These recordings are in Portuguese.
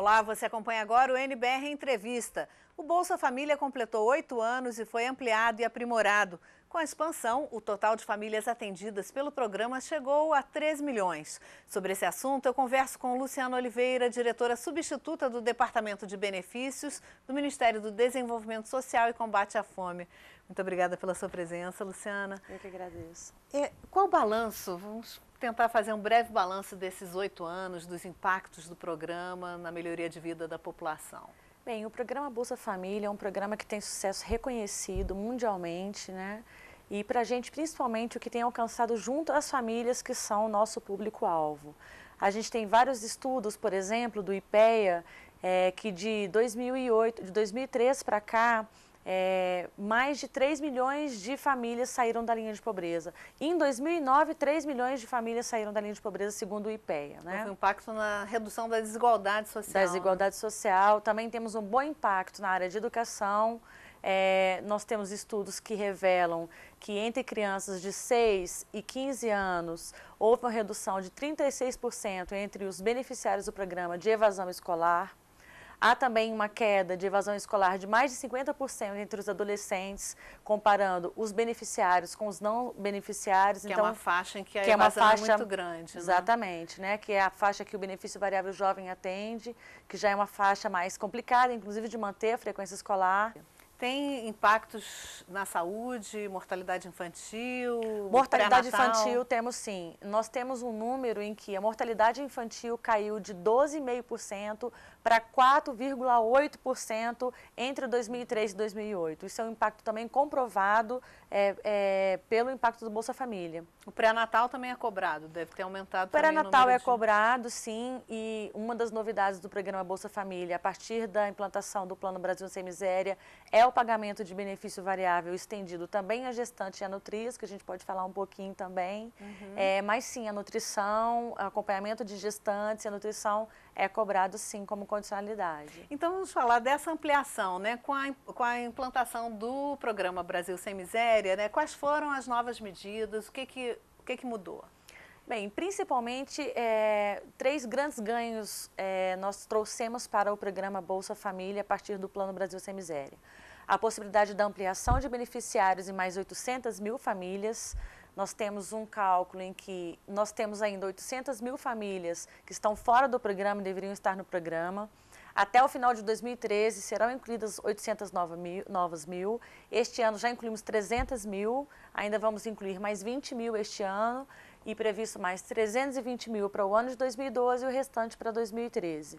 Olá, você acompanha agora o NBR Entrevista. O Bolsa Família completou oito anos e foi ampliado e aprimorado. Com a expansão, o total de famílias atendidas pelo programa chegou a 3 milhões. Sobre esse assunto, eu converso com Luciana Oliveira, diretora substituta do Departamento de Benefícios do Ministério do Desenvolvimento Social e Combate à Fome. Muito obrigada pela sua presença, Luciana. Eu que agradeço. qual é, o balanço? Vamos tentar fazer um breve balanço desses oito anos, dos impactos do programa na melhoria de vida da população. Bem, o programa Bolsa Família é um programa que tem sucesso reconhecido mundialmente, né? E para a gente, principalmente, o que tem alcançado junto às famílias que são o nosso público-alvo. A gente tem vários estudos, por exemplo, do IPEA, é, eh, que de 2008, de 2003 para cá, é, mais de 3 milhões de famílias saíram da linha de pobreza. Em 2009, 3 milhões de famílias saíram da linha de pobreza, segundo o IPEA. Né? Houve então, um impacto na redução da desigualdade social. Da desigualdade social. Também temos um bom impacto na área de educação. É, nós temos estudos que revelam que entre crianças de 6 e 15 anos houve uma redução de 36% entre os beneficiários do programa de evasão escolar. Há também uma queda de evasão escolar de mais de 50% entre os adolescentes, comparando os beneficiários com os não beneficiários. Que é então, é uma faixa em que a que é uma é faixa, é muito grande. Né? Exatamente, né? né? que é a faixa que o benefício variável jovem atende, que já é uma faixa mais complicada, inclusive de manter a frequência escolar. Tem impactos na saúde, mortalidade infantil? Mortalidade infantil temos sim. Nós temos um número em que a mortalidade infantil caiu de 12,5% para 4,8% entre 2003 e 2008. Isso é um impacto também comprovado é, é, pelo impacto do Bolsa Família. O pré-natal também é cobrado, deve ter aumentado o também. O pré-natal é de... cobrado, sim, e uma das novidades do programa Bolsa Família, a partir da implantação do Plano Brasil Sem Miséria, é o pagamento de benefício variável estendido também à gestante e à nutriz, que a gente pode falar um pouquinho também. Uhum. É, mas sim, a nutrição, acompanhamento de gestantes, a nutrição é cobrado sim como condicionalidade. Então vamos falar dessa ampliação, né? Com a, com a implantação do programa Brasil Sem Miséria, né? Quais foram as novas medidas? O que que, o que, que mudou? Bem, principalmente é, três grandes ganhos é, nós trouxemos para o programa Bolsa Família a partir do Plano Brasil Sem Miséria. A possibilidade da ampliação de beneficiários em mais 800 mil famílias, nós temos um cálculo em que nós temos ainda 800 mil famílias que estão fora do programa e deveriam estar no programa. Até o final de 2013 serão incluídas 800 novas mil, novas mil. Este ano já incluímos 300 mil, ainda vamos incluir mais 20 mil este ano e previsto mais 320 mil para o ano de 2012 e o restante para 2013.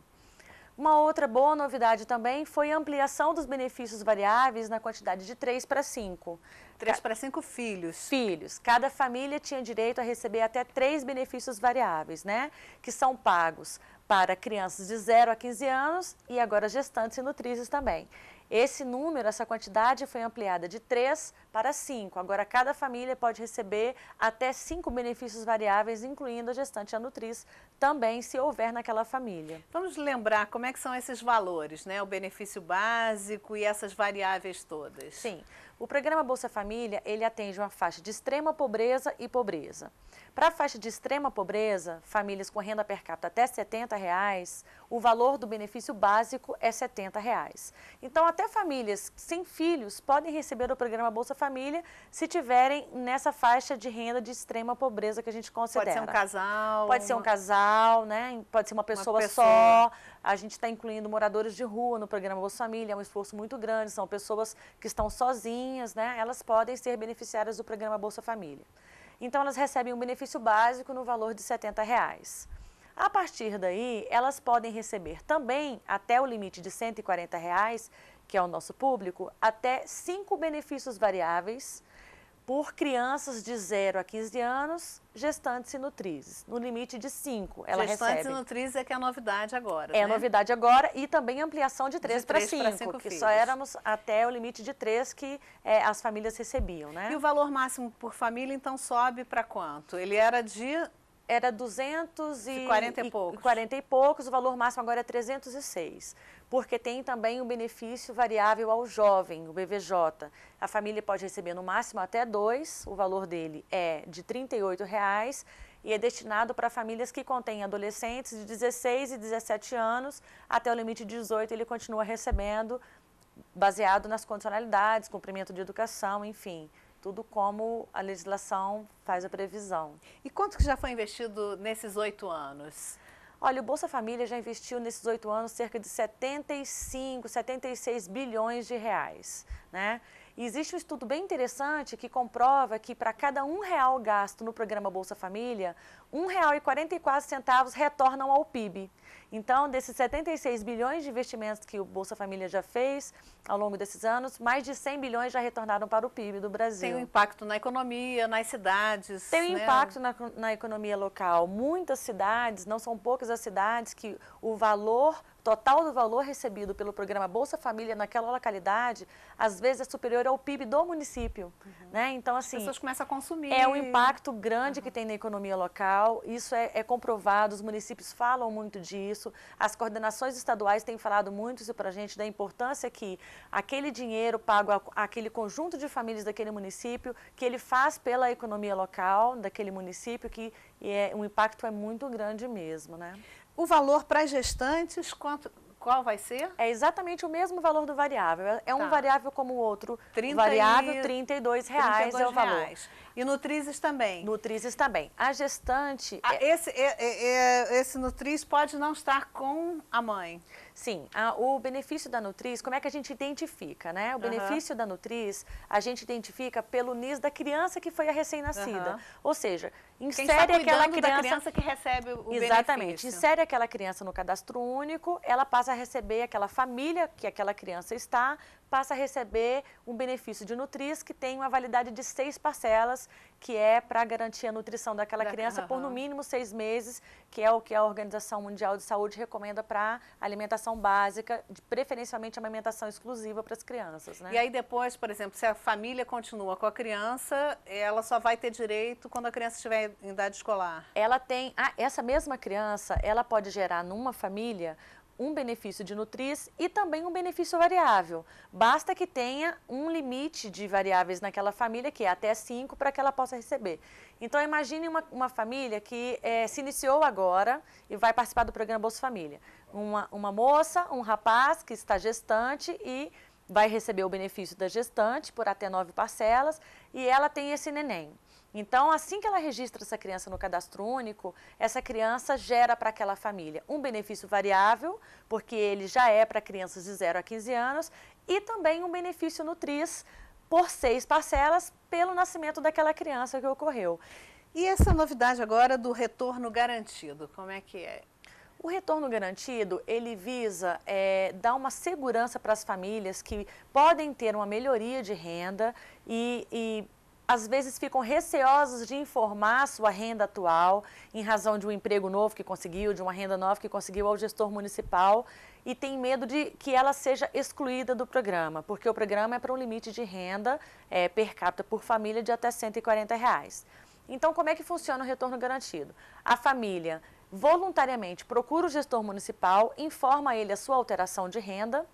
Uma outra boa novidade também foi a ampliação dos benefícios variáveis na quantidade de 3 para 5. 3 para 5 filhos. Filhos. Cada família tinha direito a receber até 3 benefícios variáveis, né? Que são pagos para crianças de 0 a 15 anos e agora gestantes e nutrizes também. Esse número, essa quantidade foi ampliada de 3 para 5. Agora, cada família pode receber até 5 benefícios variáveis, incluindo a gestante e a nutriz, também se houver naquela família. Vamos lembrar como é que são esses valores, né? O benefício básico e essas variáveis todas. Sim. O programa Bolsa Família, ele atende uma faixa de extrema pobreza e pobreza. Para a faixa de extrema pobreza, famílias com renda per capita até R$ 70, reais, o valor do benefício básico é R$ 70. Reais. Então, até famílias sem filhos podem receber o programa Bolsa Família se tiverem nessa faixa de renda de extrema pobreza que a gente considera. Pode ser um casal. Pode ser um casal, né? Pode ser uma pessoa, uma pessoa. só. A gente está incluindo moradores de rua no programa Bolsa Família, é um esforço muito grande, são pessoas que estão sozinhas, né? Elas podem ser beneficiárias do programa Bolsa Família. Então, elas recebem um benefício básico no valor de R$ 70. Reais. A partir daí, elas podem receber também, até o limite de R$ 140,00, reais, que é o nosso público, até cinco benefícios variáveis por crianças de 0 a 15 anos, gestantes e nutrizes. No limite de 5, ela gestantes recebe. e nutrizes é que é a novidade agora, É né? a novidade agora e também ampliação de 3 para 5, que filhos. só éramos até o limite de 3 que é, as famílias recebiam, né? E o valor máximo por família, então, sobe para quanto? Ele era de... Era 240 e, e, poucos. 40 e poucos, o valor máximo agora é 306 porque tem também o benefício variável ao jovem, o BVJ. A família pode receber no máximo até dois, o valor dele é de R$ 38,00 e é destinado para famílias que contêm adolescentes de 16 e 17 anos, até o limite de 18 ele continua recebendo, baseado nas condicionalidades, cumprimento de educação, enfim, tudo como a legislação faz a previsão. E quanto que já foi investido nesses oito anos? Olha, o Bolsa Família já investiu nesses oito anos cerca de 75, 76 bilhões de reais, né? existe um estudo bem interessante que comprova que para cada um real gasto no programa Bolsa Família, R$ 1,44 retornam ao PIB. Então, desses 76 bilhões de investimentos que o Bolsa Família já fez ao longo desses anos, mais de 100 bilhões já retornaram para o PIB do Brasil. Tem um impacto na economia, nas cidades. Tem um né? impacto na, na economia local. Muitas cidades, não são poucas as cidades, que o valor total do valor recebido pelo programa Bolsa Família naquela localidade, às vezes é superior ao PIB do município. Uhum. Né? Então, assim. As pessoas começam a consumir. É um impacto grande uhum. que tem na economia local isso é, é, comprovado, os municípios falam muito disso, as coordenações estaduais têm falado muito isso para a gente, da importância que aquele dinheiro pago àquele conjunto de famílias daquele município, que ele faz pela economia local daquele município, que é, o impacto é muito grande mesmo, né? O valor para as gestantes, quanto, qual vai ser? É exatamente o mesmo valor do variável. É, é um tá. variável como o outro. 30 variável, e... 32 reais é o valor. Reais. E nutrizes também? Nutrizes também. A gestante... Ah, é... Esse, é, é, é esse nutriz pode não estar com a mãe? Sim, a, o benefício da Nutriz, como é que a gente identifica, né? O uhum. benefício da Nutriz, a gente identifica pelo NIS da criança que foi a recém-nascida. Uhum. Ou seja, insere aquela criança... criança... que recebe o Exatamente, benefício. insere aquela criança no cadastro único, ela passa a receber aquela família que aquela criança está, passa a receber um benefício de Nutris que tem uma validade de seis parcelas, que é para garantir a nutrição daquela criança por no mínimo seis meses, que é o que a Organização Mundial de Saúde recomenda para alimentação básica, preferencialmente alimentação exclusiva para as crianças. Né? E aí depois, por exemplo, se a família continua com a criança, ela só vai ter direito quando a criança estiver em idade escolar? Ela tem, ah, essa mesma criança, ela pode gerar numa família um benefício de nutriz e também um benefício variável. Basta que tenha um limite de variáveis naquela família, que é até 5, para que ela possa receber. Então, imagine uma, uma família que é, se iniciou agora e vai participar do programa Bolsa Família. Uma, uma moça, um rapaz que está gestante e vai receber o benefício da gestante por até nove parcelas e ela tem esse neném. Então, assim que ela registra essa criança no cadastro único, essa criança gera para aquela família um benefício variável, porque ele já é para crianças de 0 a 15 anos, e também um benefício nutriz por seis parcelas pelo nascimento daquela criança que ocorreu. E essa novidade agora do retorno garantido, como é que é? O retorno garantido, ele visa é, dar uma segurança para as famílias que podem ter uma melhoria de renda e, e às vezes ficam receosos de informar sua renda atual em razão de um emprego novo que conseguiu, de uma renda nova que conseguiu ao gestor municipal e tem medo de que ela seja excluída do programa, porque o programa é para um limite de renda é, per capita por família de até 140 reais. Então, como é que funciona o retorno garantido? A família voluntariamente procura o gestor municipal, informa ele a sua alteração de renda,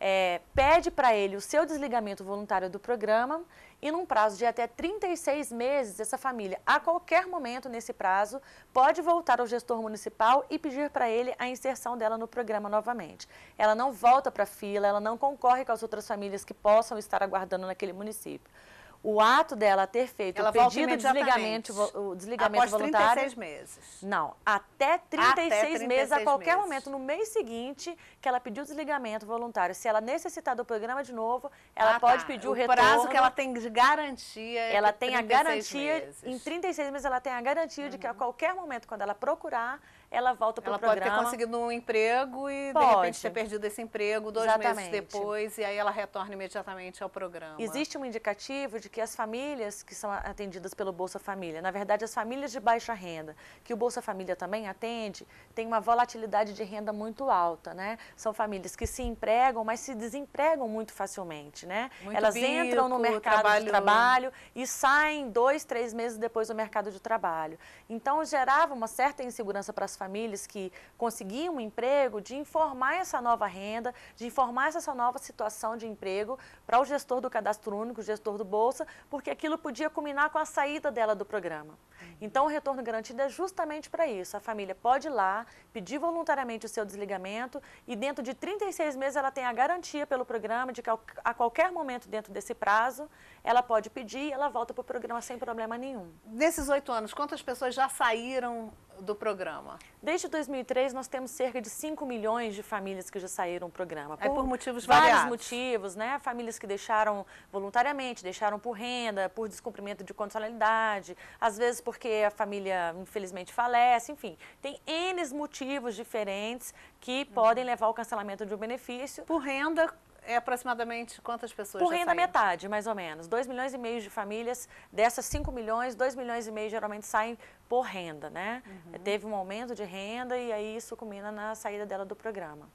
é, pede para ele o seu desligamento voluntário do programa e num prazo de até 36 meses, essa família, a qualquer momento nesse prazo, pode voltar ao gestor municipal e pedir para ele a inserção dela no programa novamente. Ela não volta para a fila, ela não concorre com as outras famílias que possam estar aguardando naquele município o ato dela ter feito ela o pedido de desligamento, o desligamento Após voluntário. 36 meses. Não, até 36, até 36 meses, a qualquer meses. momento, no mês seguinte que ela pediu desligamento voluntário. Se ela necessitar do programa de novo, ela ah, tá. pode tá. pedir o, o retorno. O prazo que ela tem de garantia. É ela tem a garantia, meses. em 36 meses, ela tem a garantia uhum. de que a uhum. qualquer momento, quando ela procurar, ela volta para o programa. Ela pode ter conseguido um emprego e, pode. de repente, ter perdido esse emprego dois Exatamente. meses depois e aí ela retorna imediatamente ao programa. Existe um indicativo de que as famílias que são atendidas pelo Bolsa Família, na verdade, as famílias de baixa renda, que o Bolsa Família também atende, tem uma volatilidade de renda muito alta, né? São famílias que se empregam, mas se desempregam muito facilmente, né? Muito Elas bico, entram no mercado trabalho... de trabalho e saem dois, três meses depois do mercado de trabalho. Então, gerava uma certa insegurança para as famílias que conseguiam um emprego de informar essa nova renda, de informar essa nova situação de emprego para o gestor do cadastro único, o gestor do Bolsa, porque aquilo podia culminar com a saída dela do programa. Uhum. Então, o retorno garantido é justamente para isso. A família pode ir lá, pedir voluntariamente o seu desligamento e dentro de 36 meses ela tem a garantia pelo programa de que a qualquer momento dentro desse prazo ela pode pedir e ela volta para o programa sem problema nenhum. Nesses oito anos, quantas pessoas já saíram do programa? Desde 2003, nós temos cerca de 5 milhões de famílias que já saíram do programa. É por, é por motivos vários motivos, né? Famílias que deixaram voluntariamente, deixaram por renda, por descumprimento de condicionalidade, às vezes porque a família, infelizmente, falece, enfim. Tem N motivos diferentes que podem uhum. levar ao cancelamento de um benefício. Por renda, é aproximadamente quantas pessoas? Por renda metade, mais ou menos. 2 milhões e meio de famílias, dessas 5 milhões, 2 milhões e meio geralmente saem por renda, né? Uhum. Teve um aumento de renda e aí isso culmina na saída dela do programa.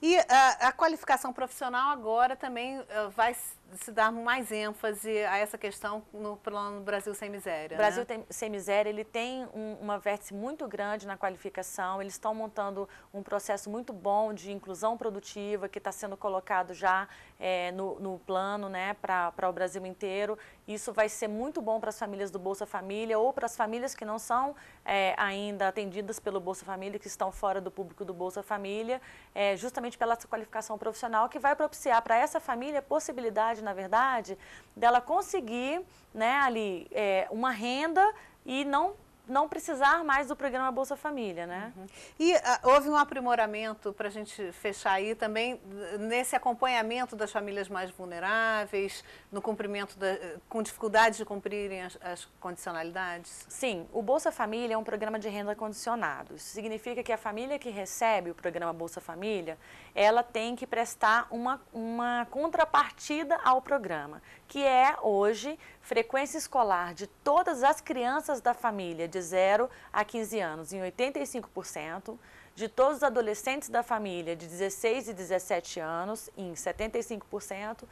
E a, a qualificação profissional agora também eh, vai se dar mais ênfase a essa questão no plano Brasil Sem Miséria. O né? Brasil né? Sem Miséria, ele tem um, uma vértice muito grande na qualificação, eles estão montando um processo muito bom de inclusão produtiva que está sendo colocado já é, no, no plano né, para o Brasil inteiro. Isso vai ser muito bom para as famílias do Bolsa Família ou para as famílias que não são é, ainda atendidas pelo Bolsa Família, que estão fora do público do Bolsa Família, é, justamente pela sua qualificação profissional, que vai propiciar para essa família a possibilidade, na verdade, dela conseguir né, ali é, uma renda e não não precisar mais do programa Bolsa Família, né? Uhum. E uh, houve um aprimoramento, para a gente fechar aí também, nesse acompanhamento das famílias mais vulneráveis, no cumprimento, da, com dificuldade de cumprirem as, as condicionalidades? Sim, o Bolsa Família é um programa de renda condicionado. Isso significa que a família que recebe o programa Bolsa Família, ela tem que prestar uma, uma contrapartida ao programa, que é hoje frequência escolar de todas as crianças da família de 0 a 15 anos em 85%, de todos os adolescentes da família de 16 e 17 anos em 75%,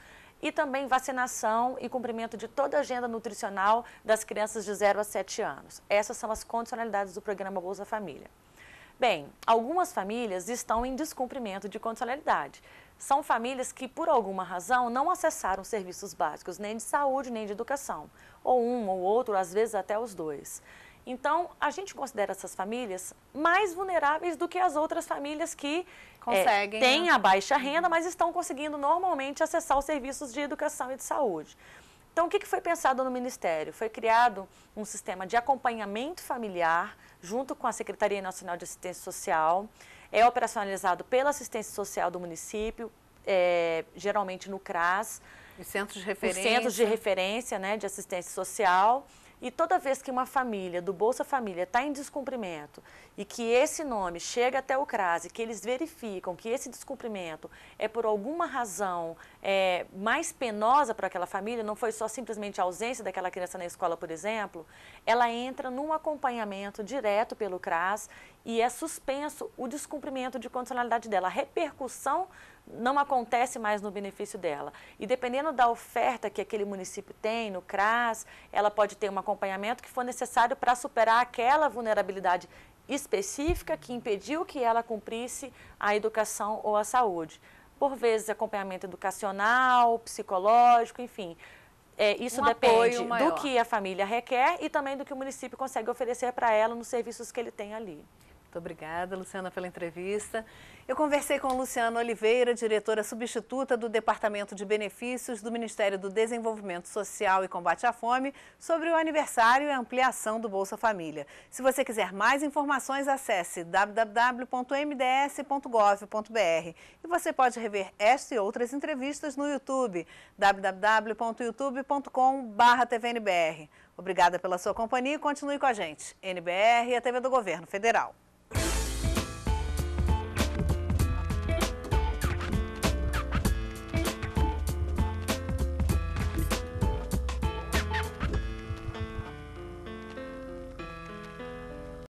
e também vacinação e cumprimento de toda a agenda nutricional das crianças de 0 a 7 anos. Essas são as condicionalidades do programa Bolsa Família. Bem, algumas famílias estão em descumprimento de condicionalidade. São famílias que, por alguma razão, não acessaram serviços básicos, nem de saúde, nem de educação, ou um ou outro, às vezes até os dois. Então, a gente considera essas famílias mais vulneráveis do que as outras famílias que é, Conseguem, é, têm né? a baixa uhum. renda, mas estão conseguindo normalmente acessar os serviços de educação e de saúde. Então, o que foi pensado no Ministério? Foi criado um sistema de acompanhamento familiar junto com a Secretaria Nacional de Assistência Social. É operacionalizado pela assistência social do município, é, geralmente no CRAS. Os centros de referência. Os centros de referência né, de assistência social. E toda vez que uma família do Bolsa Família está em descumprimento e que esse nome chega até o e que eles verificam que esse descumprimento é por alguma razão é, mais penosa para aquela família, não foi só simplesmente a ausência daquela criança na escola, por exemplo, ela entra num acompanhamento direto pelo CRAS e é suspenso o descumprimento de condicionalidade dela. A repercussão não acontece mais no benefício dela. E dependendo da oferta que aquele município tem no CRAS, ela pode ter um acompanhamento que for necessário para superar aquela vulnerabilidade específica que impediu que ela cumprisse a educação ou a saúde. Por vezes, acompanhamento educacional, psicológico, enfim. É, isso um depende do que a família requer e também do que o município consegue oferecer para ela nos serviços que ele tem ali. Muito obrigada, Luciana, pela entrevista. Eu conversei com Luciana Oliveira, diretora substituta do Departamento de Benefícios do Ministério do Desenvolvimento Social e Combate à Fome, sobre o aniversário e ampliação do Bolsa Família. Se você quiser mais informações, acesse www.mds.gov.br e você pode rever esta e outras entrevistas no YouTube, www.youtube.com.br. Obrigada pela sua companhia e continue com a gente. NBR e a TV do Governo Federal.